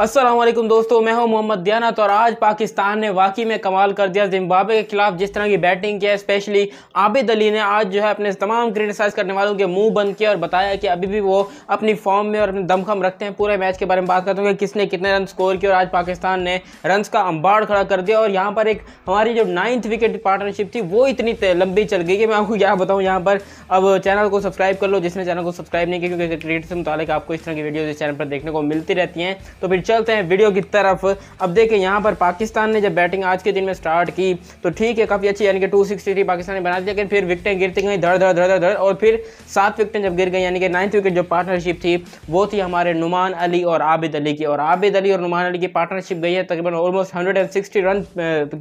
असलम दोस्तों मैं हूं मोहम्मद दियानत और आज पाकिस्तान ने वाकई में कमाल कर दिया जिम्बाबे के खिलाफ जिस तरह की बैटिंग किया स्पेशली आबिद अली ने आज जो है अपने तमाम क्रिटिसाइज़ करने वालों के मुंह बंद किया और बताया कि अभी भी वो अपनी फॉर्म में और अपने दमखम रखते हैं पूरे मैच के बारे में बात करते हैं कि किसने कितने रन स्कोर किए और आज पाकिस्तान ने रन का अंबाड़ खड़ा कर दिया और यहाँ पर एक हमारी जो नाइन्थ विकेट पार्टनरशिप थी वो इतनी लंबी चल गई कि मैं आपको क्या बताऊँ यहाँ पर अब चैनल को सब्सक्राइब कर लो जिसने चैनल को सब्सक्राइब नहीं किया क्योंकि क्रिकेट से मुताबिक आपको इस तरह की वीडियो इस चैनल पर देखने को मिलती रहती हैं तो फिर चलते हैं वीडियो की तरफ अब देखिए यहाँ पर पाकिस्तान ने जब बैटिंग आज के दिन में स्टार्ट की तो ठीक है काफ़ी अच्छी यानी कि टू सिक्सटी पाकिस्तान ने बना दी लेकिन फिर विकटें गिरती गई धड़ धड़ धड़ धड़ और फिर सात विकटें जब गिर गई यानी कि नाइन्थ विकेट जो पार्टनरशिप थी वो थी हमारे नुमान अली और आबिद अली की और आबिद अली और नुमान अली की पार्टनरशिप गई है तकरीबन almost hundred and sixty run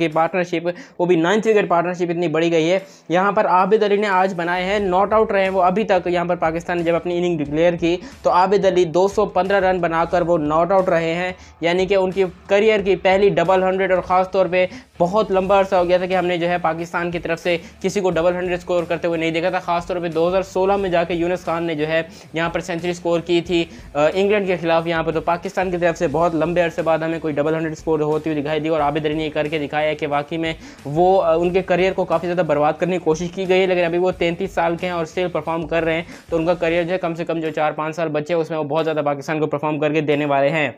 की पार्टनरशिप वो भी नाइन्थ विकेट पार्टनरशिप इतनी बड़ी गई है यहाँ पर आबिद अली ने आज बनाए हैं नॉट आउट रहे हैं वो अभी तक यहाँ पर पाकिस्तान ने जब अपनी इनिंग डिक्लेयर की तो आबिद अली 215 रन बनाकर वो नॉट आउट रहे हैं हैं यानी कि उनकी करियर की पहली डबल हंड्रेड और ख़ास तौर पे बहुत लंबा अर्सा हो गया था कि हमने जो है पाकिस्तान की तरफ से किसी को डबल हंड्रेड स्कोर करते हुए नहीं देखा था खासतौर पे 2016 में जाकर यूनस खान ने जो है यहाँ पर सेंचुरी स्कोर की थी इंग्लैंड के खिलाफ यहाँ पर तो पाकिस्तान की तरफ से बहुत लंबे अरसे बाद हमें कोई डबल हंड्रेड स्कोर होती हुई दिखाई दी और आबिद ने करके दिखाया कि वाकई में वो उनके करियर को काफ़ी ज़्यादा बर्बाद करने की कोशिश की गई है लेकिन अभी वो तैंतीस साल के हैं और स्टिल परफॉर्म कर रहे हैं तो उनका करियर जो है कम से कम जो चार पाँच साल बचे उसमें वो बहुत ज़्यादा पाकिस्तान को परफॉर्म करके देने वाले हैं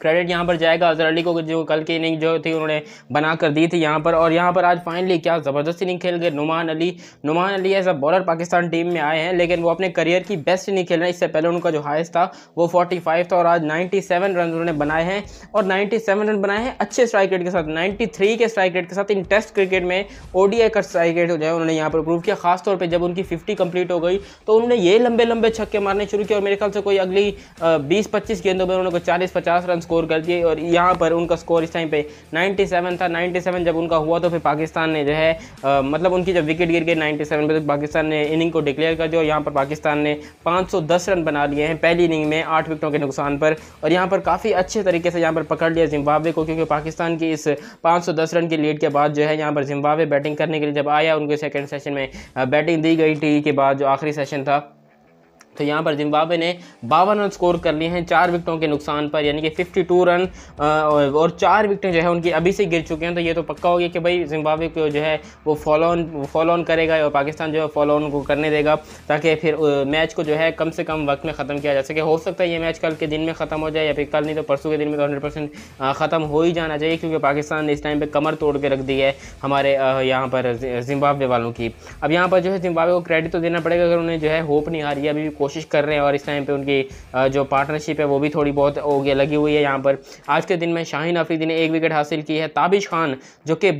क्रेडिट यहाँ पर जाएगा अजहर अली को जो कल की इनिंग जो थी उन्होंने बना कर दी थी यहाँ पर और यहाँ पर आज फाइनली क्या ज़बरदस्त इनिंग खेल गए Numan Ali Numan Ali as a bowler Pakistan team में आए हैं लेकिन वो अपने करियर की बेस्ट इनिंग खेल रहे हैं इससे पहले उनका जो हाइस्ट था वो फोर्टी था और आज नाइन्टी रन उन्होंने बनाए हैं और नाइन्टी रन बनाए हैं अच्छे स्ट्राइक रेट के साथ नाइन्टी के स्ट्राइक रेट के साथ इन टेस्ट क्रिकेट में ओडीआई का स्ट्राइक रेट हो जाए उन्होंने यहाँ पर प्रूव किया खासतौर पर जब उनकी फिफ्टी कंप्लीट हो गई तो उन्होंने ये लंबे लंबे छक्के मारने शुरू किया और मेरे ख्याल से कोई अगली बीस पच्चीस गेंदों में उन्होंने चालीस पचास रन स्कोर कर दिए और यहाँ पर उनका स्कोर इस टाइम पे 97 था 97 जब उनका हुआ तो फिर पाकिस्तान ने जो है आ, मतलब उनकी जब विकेट गिर गई 97 पे तो पाकिस्तान ने इनिंग को डिक्लेयर कर दिया और यहाँ पर पाकिस्तान ने 510 रन बना लिए हैं पहली इनिंग में आठ विकेटों के नुकसान पर और यहाँ पर काफ़ी अच्छे तरीके से यहाँ पर पकड़ लिया जिम्बावे को क्योंकि पाकिस्तान की इस पाँच रन की लीड के बाद जो है यहाँ पर जिम्बावे बैटिंग करने के लिए जब आया उनके सेकेंड सेशन में बैटिंग दी गई थी के बाद जो आखिरी सेशन था तो यहाँ पर जिम्बाब्वे ने बावन रन स्कोर कर लिए हैं चार विकटों के नुकसान पर यानी कि 52 रन और चार विकटें जो है उनकी अभी से गिर चुके हैं तो ये तो पक्का हो गया कि भाई जिम्बाब्वे को जो है वो फॉलो ऑन फॉलो ऑन करेगा और पाकिस्तान जो है फॉलो ऑन को करने देगा ताकि फिर मैच को जो है कम से कम वक्त में ख़त्म किया जा सके हो सकता है ये मैच कल के दिन में ख़त्म हो जाए या फिर कल नहीं तो परसों के दिन में तो हंड्रेड परसेंट ख़त्म हो ही जाना चाहिए क्योंकि पाकिस्तान ने इस टाइम पर कमर तोड़ के रख दी है हमारे यहाँ पर जिम्बाब्वे वालों की अब यहाँ पर जो है जिम्बाब्वे को क्रेडिट तो देना पड़ेगा अगर उन्हें जो है होप नहीं हारी अभी भी कोशिश कर रहे हैं और इस टाइम पे उनकी जो पार्टनरशिप है वो भी थोड़ी बहुत गया लगी हुई है यहाँ पर आज के दिन में शाहीन आफरीदी ने एक विकेट हासिल की है ताबिश खान जो कि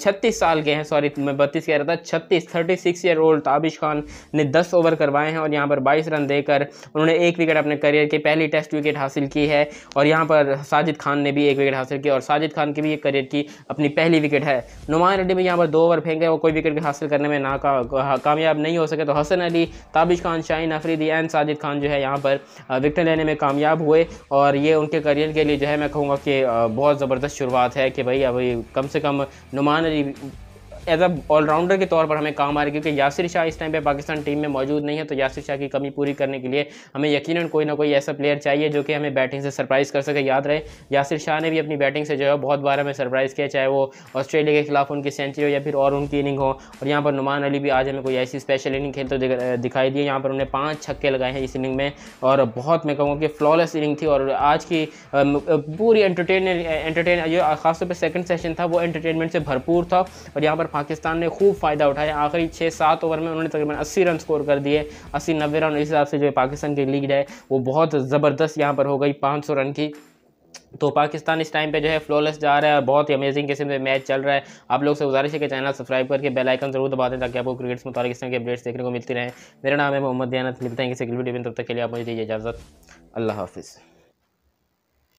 छत्तीस साल के हैं सॉरी मैं बत्तीस कह रहा था छत्तीस thirty six year old Tabish Khan ने दस ओवर करवाए हैं और यहाँ पर बाईस रन देकर उन्होंने एक विकेट अपने करियर की पहली टेस्ट विकेट हासिल की है और यहाँ पर साजिद खान ने भी एक विकेट हासिल की और साजिद खान की भी एक करियर की अपनी पहली विकेट है नुमान रेड्डी भी यहाँ पर दो ओवर फेंके वो कोई विकेट हासिल करने में ना कामयाब नहीं हो सके तो हसन अली ताबिश खान शाहीन आफरी आफरीदी एंड साजिद खान जो है यहाँ पर विकटें लेने में कामयाब हुए और ये उनके करियर के लिए जो है मैं कहूँगा कि बहुत ज़बरदस्त शुरुआत है कि भाई अभी कम से कम Numan Ali as a allrounder के तौर पर हमें काम आ रही है क्योंकि यासिर शाह इस टाइम पे पाकिस्तान टीम में मौजूद नहीं है तो यासिर शाह की कमी पूरी करने के लिए हमें यकीन कोई ना कोई ऐसा प्लेयर चाहिए जो कि हमें बैटिंग से सरप्राइज़ कर सके याद रहे यासिर शाह ने भी अपनी बैटिंग से जो है बहुत बार हमें सरप्राइज़ किया चाहे वो ऑस्ट्रेलिया के खिलाफ उनकी सेंचुरी हो या फिर और उनकी इनिंग हो और यहाँ पर नुमान अली भी आज हमें कोई ऐसी स्पेशल इनिंग खेलते तो दिखाई दी यहाँ पर उन्हें पाँच छक्के लगाए हैं इस इनिंग में और बहुत मैं कहूँगा कि फ्लॉलेस इनिंग थी और आज की पूरी एंटरटेन एंटरटेन जो खासतौर पर सेकेंड सेशन था वो एंटरटेनमेंट से भरपूर था और यहाँ पर पाकिस्तान ने खूब फ़ायदा उठाया आखिरी छः सात ओवर में उन्होंने तकरीबन अस्सी रन स्कोर कर दिए अस्सी नब्बे रन इस हिसाब से जो पाकिस्तान की लीड है वो बहुत ज़बरदस्त यहाँ पर हो गई पाँच रन की तो पाकिस्तान इस टाइम पे जो है फ्लॉलेस जा रहा है और बहुत ही अमेजिंग किस्म से मैच चल रहा है आप लोग से गुजारिश है कि चैनल सब्सक्राइब करके बेल आइकन जरूर दबा दें ताकि आपको क्रिकेट से तारीख के अपडेट्स देखने को मिलती रहे मेरा नाम है मोहम्मद दयानत मिलते हैं किसी वीडियो में तब तक के लिए आप मुझे दीजिए इजाज़त अल्लाह हाफिज़